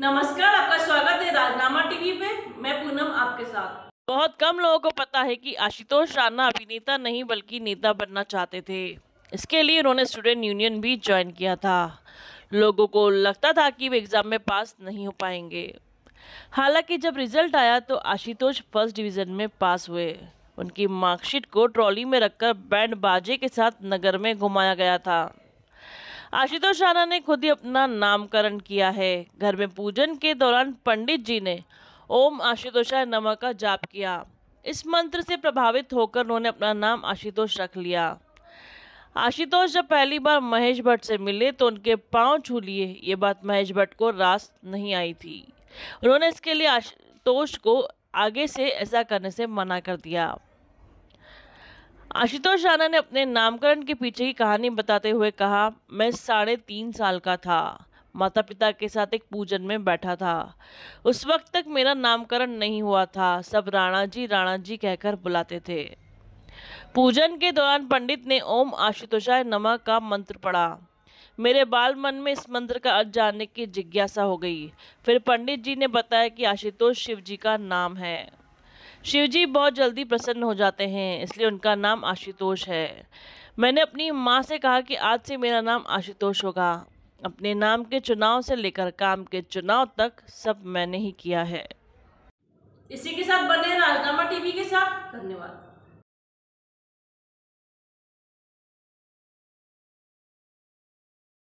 नमस्कार आपका स्वागत है राजनामा टीवी पे मैं पूनम आपके साथ बहुत कम लोगों को पता है कि आशुतोष राणा अभिनेता नहीं बल्कि नेता बनना चाहते थे इसके लिए उन्होंने स्टूडेंट यूनियन भी ज्वाइन किया था लोगों को लगता था कि वे एग्ज़ाम में पास नहीं हो पाएंगे हालांकि जब रिजल्ट आया तो आशुतोष फर्स्ट डिवीज़न में पास हुए उनकी मार्कशीट को ट्रॉली में रखकर बैंड बाजे के साथ नगर में घुमाया गया था आशुतोष राणा ने खुद ही अपना नामकरण किया है घर में पूजन के दौरान पंडित जी ने ओम आशुतोषाय नमः का जाप किया इस मंत्र से प्रभावित होकर उन्होंने अपना नाम आशुतोष रख लिया आशुतोष जब पहली बार महेश भट्ट से मिले तो उनके पांव छू लिए ये बात महेश भट्ट को रास नहीं आई थी उन्होंने इसके लिए आशुतोष को आगे से ऐसा करने से मना कर दिया आशुतोष राणा ने अपने नामकरण के पीछे की कहानी बताते हुए कहा मैं साढ़े तीन साल का था माता पिता के साथ एक पूजन में बैठा था उस वक्त तक मेरा नामकरण नहीं हुआ था सब राणा जी राणा जी कहकर बुलाते थे पूजन के दौरान पंडित ने ओम आशुतोषाय नमः का मंत्र पढ़ा मेरे बाल मन में इस मंत्र का अर्थ जानने की जिज्ञासा हो गई फिर पंडित जी ने बताया कि आशुतोष शिव जी का नाम है शिवजी बहुत जल्दी प्रसन्न हो जाते हैं इसलिए उनका नाम आशुतोष है मैंने अपनी माँ से कहा कि आज से मेरा नाम आशुतोष होगा अपने नाम के चुनाव से लेकर काम के चुनाव तक सब मैंने ही किया है इसी के साथ बने राजनामा टीवी के साथ धन्यवाद